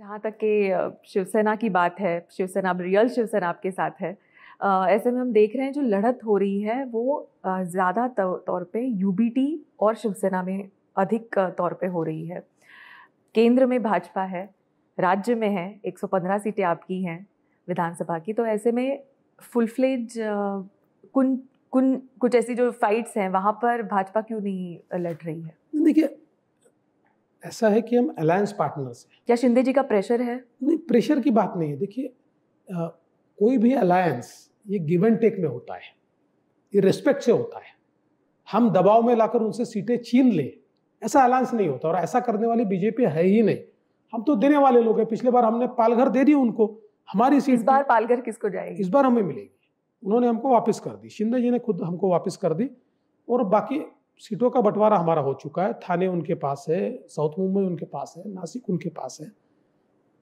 जहाँ तक कि शिवसेना की बात है शिवसेना अब रियल शिवसेना आपके साथ है ऐसे में हम देख रहे हैं जो लड़त हो रही है वो ज़्यादा तौर पे यूबीटी और शिवसेना में अधिक तौर पे हो रही है केंद्र में भाजपा है राज्य में है 115 सीटें आपकी हैं विधानसभा की तो ऐसे में फुल फ्लेज कुन कुन कुछ ऐसी जो फाइट्स हैं वहाँ पर भाजपा क्यों नहीं लड़ रही है देखिए ऐसा है कि हम अलायंस पार्टनर्स हैं क्या शिंदे जी का प्रेशर है नहीं प्रेशर की बात नहीं है देखिए कोई भी अलायंस ये गिव एंड टेक में होता है ये रिस्पेक्ट से होता है हम दबाव में लाकर उनसे सीटें छीन लें ऐसा अलायंस नहीं होता और ऐसा करने वाली बीजेपी है ही नहीं हम तो देने वाले लोग हैं पिछले बार हमने पालघर दे दी उनको हमारी सीट इस बार पालघर किसको जाएगी इस बार हमें मिलेगी उन्होंने हमको वापस कर दी शिंदे जी ने खुद हमको वापस कर दी और बाकी सीटों का बंटवारा हमारा हो चुका है थाने उनके पास है साउथ मुंबई उनके पास है नासिक उनके पास है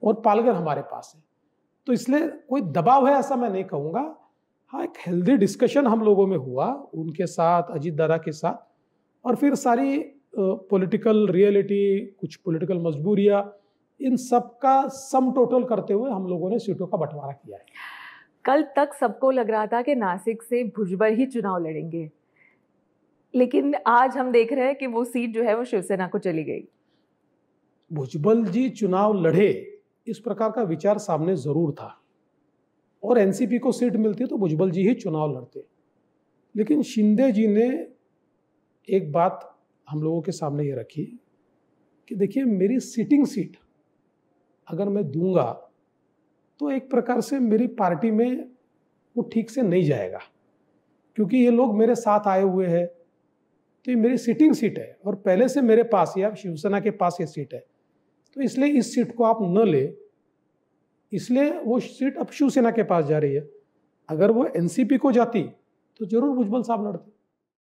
और पालघर हमारे पास है तो इसलिए कोई दबाव है ऐसा मैं नहीं कहूँगा हाँ एक हेल्दी डिस्कशन हम लोगों में हुआ उनके साथ अजीत दारा के साथ और फिर सारी पॉलिटिकल रियलिटी कुछ पॉलिटिकल मजबूरियाँ इन सब का सम टोटल करते हुए हम लोगों ने सीटों का बंटवारा किया है कल तक सबको लग रहा था कि नासिक से भुजबल ही चुनाव लड़ेंगे लेकिन आज हम देख रहे हैं कि वो सीट जो है वो शिवसेना को चली गई भुजबल जी चुनाव लड़े इस प्रकार का विचार सामने जरूर था और एनसीपी को सीट मिलती तो भुजबल जी ही चुनाव लड़ते लेकिन शिंदे जी ने एक बात हम लोगों के सामने ये रखी कि देखिए मेरी सिटिंग सीट अगर मैं दूंगा तो एक प्रकार से मेरी पार्टी में वो ठीक से नहीं जाएगा क्योंकि ये लोग मेरे साथ आए हुए हैं तो ये मेरी सिटिंग सीट है और पहले से मेरे पास या शिवसेना के पास ये सीट है तो इसलिए इस सीट को आप न ले इसलिए वो सीट अब शिवसेना के पास जा रही है अगर वो एनसीपी को जाती तो जरूर भुजबल साहब लड़ते